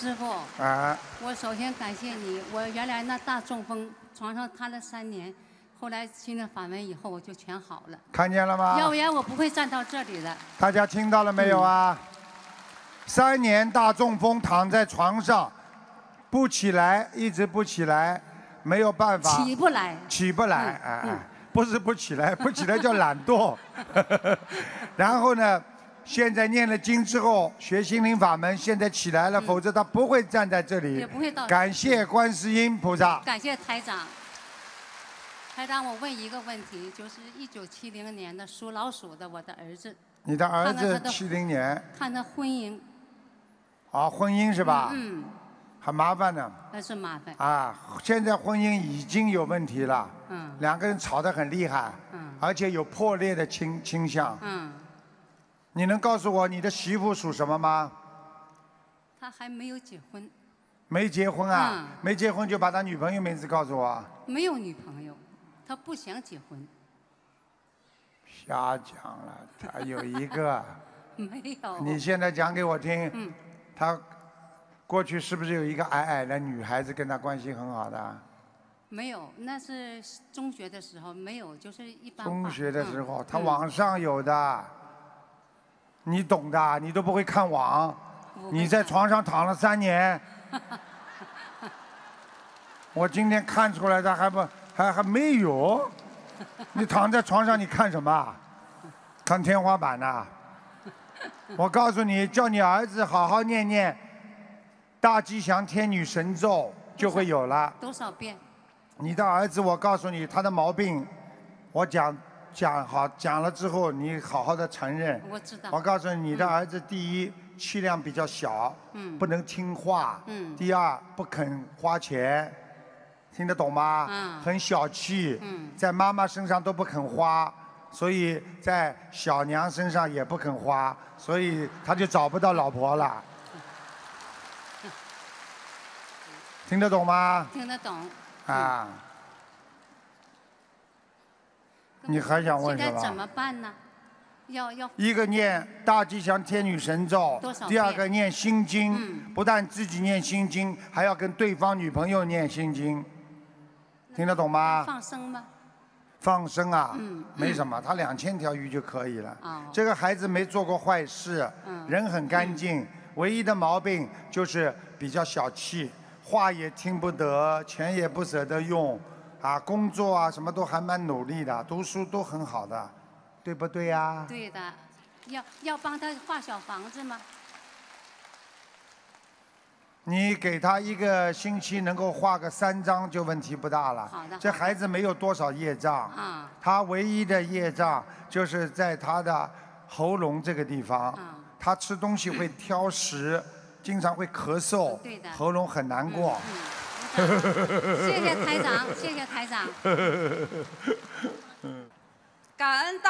师傅，我首先感谢你。我原来那大中风，床上瘫了三年，后来听了法门以后，我就全好了。看见了吗？要不然我不会站到这里的。大家听到了没有啊？三年大中风，躺在床上，不起来，一直不起来，没有办法。起不来。起不来啊！不是不起来，不起来叫懒惰。然后呢？现在念了经之后学心灵法门，现在起来了，否则他不会站在这里。也不会到。感谢观世音菩萨。感谢台长。台长，我问一个问题，就是一九七零年的属老鼠的我的儿子。你的儿子七零年。看他婚姻。啊，婚姻是吧？嗯。很麻烦的。那是麻烦。啊，现在婚姻已经有问题了。嗯。两个人吵得很厉害。嗯。而且有破裂的倾倾向。嗯。你能告诉我你的媳妇属什么吗？他还没有结婚。没结婚啊？没结婚就把他女朋友名字告诉我。没有女朋友，他不想结婚。瞎讲了，他有一个。没有。你现在讲给我听。嗯。他过去是不是有一个矮矮的女孩子跟他关系很好的？没有，那是中学的时候没有，就是一般。中学的时候，他网上有的。你懂的，你都不会看网，你在床上躺了三年，我今天看出来的还不还还没有，你躺在床上你看什么？看天花板呢？我告诉你，叫你儿子好好念念《大吉祥天女神咒》，就会有了。多少遍？你的儿子，我告诉你，他的毛病，我讲。讲好，讲了之后，你好好的承认。我知道。我告诉你，你的儿子第一，气量比较小，不能听话。嗯。第二，不肯花钱，听得懂吗？嗯。很小气。嗯。在妈妈身上都不肯花，所以在小娘身上也不肯花，所以他就找不到老婆了。听得懂吗？听得懂。啊。你还想问什么？怎么办呢？要要。一个念大吉祥天女神咒，第二个念心经。嗯。不但自己念心经，还要跟对方女朋友念心经，听得懂吗？放生吗？放生啊。嗯。没什么，他两千条鱼就可以了。这个孩子没做过坏事。嗯。人很干净，唯一的毛病就是比较小气，话也听不得，钱也不舍得用。啊，工作啊，什么都还蛮努力的，读书都很好的，对不对呀？对的，要要帮他画小房子吗？你给他一个星期能够画个三张就问题不大了。好的。这孩子没有多少业障。啊。他唯一的业障就是在他的喉咙这个地方。嗯。他吃东西会挑食，经常会咳嗽。对的。喉咙很难过。谢谢台长，谢谢台长，感恩大。